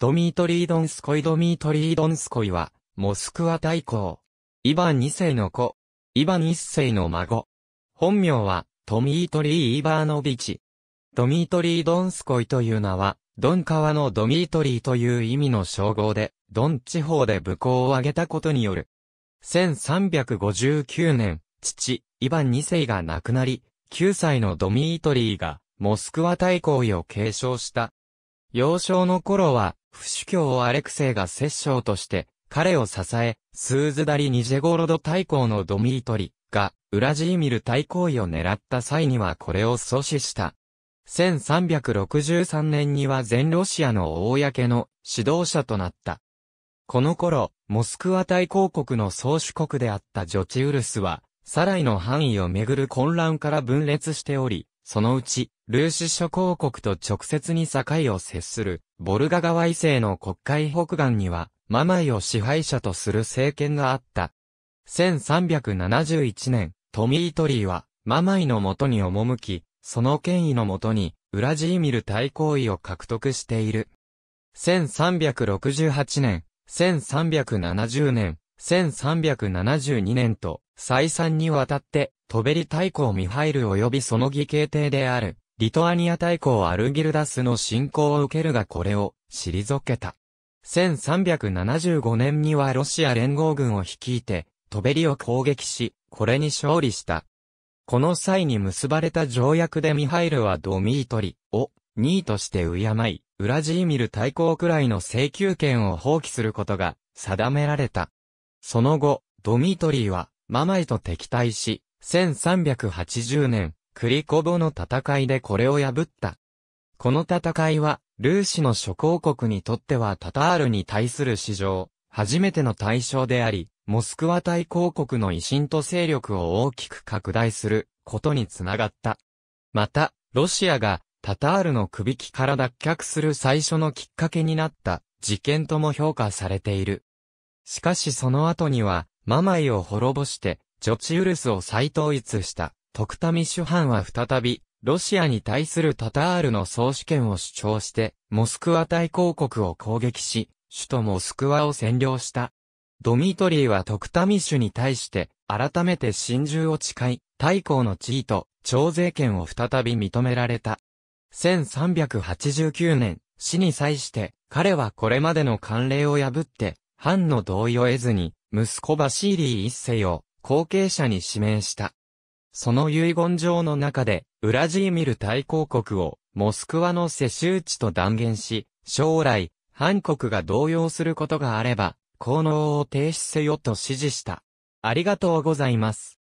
ドミートリー・ドンスコイドミートリー・ドンスコイは、モスクワ大公。イバン2世の子。イバン1世の孫。本名は、トミートリー・イバーノビチ。ドミートリー・ドンスコイという名は、ドン川のドミートリーという意味の称号で、ドン地方で武功を挙げたことによる。1359年、父、イバン2世が亡くなり、9歳のドミートリーが、モスクワ大公位を継承した。幼少の頃は、不死教アレクセイが摂政として、彼を支え、スーズダリ・ニジェゴロド大公のドミートリが、ウラジーミル大公位を狙った際にはこれを阻止した。1363年には全ロシアの公の指導者となった。この頃、モスクワ大公国の宗主国であったジョチウルスは、サライの範囲をめぐる混乱から分裂しており、そのうち、ルーシ諸公国と直接に境を接する、ボルガ川以西の国会北岸には、ママイを支配者とする政権があった。1371年、トミートリーは、ママイのもとに赴き、その権威のもとに、ウラジーミル大公位を獲得している。1368年、1370年、1372年と、再三にわたって、トベリ大公ミハイル及びその義兄弟である、リトアニア大公アルギルダスの侵攻を受けるがこれを、退けた。1375年にはロシア連合軍を率いて、トベリを攻撃し、これに勝利した。この際に結ばれた条約でミハイルはドミートリを、2位として敬い、ウラジーミル大公くらいの請求権を放棄することが定められた。その後、ドミトリーは、ママイと敵対し、1380年、クリコボの戦いでこれを破った。この戦いは、ルーシの諸公国にとってはタタールに対する史上、初めての対象であり、モスクワ大公国の威信と勢力を大きく拡大することにつながった。また、ロシアがタタールの首引きから脱却する最初のきっかけになった事件とも評価されている。しかしその後には、ママイを滅ぼして、ジョチウルスを再統一した、徳民主犯は再び、ロシアに対するタタールの総主権を主張して、モスクワ大公国を攻撃し、首都モスクワを占領した。ドミトリーは徳民主に対して、改めて真珠を誓い、大公の地位と、徴税権を再び認められた。1389年、死に際して、彼はこれまでの慣例を破って、藩の同意を得ずに、息子バシーリー一世を後継者に指名した。その遺言状の中で、ウラジーミル大公国をモスクワの世襲地と断言し、将来、韓国が動揺することがあれば、効能を停止せよと指示した。ありがとうございます。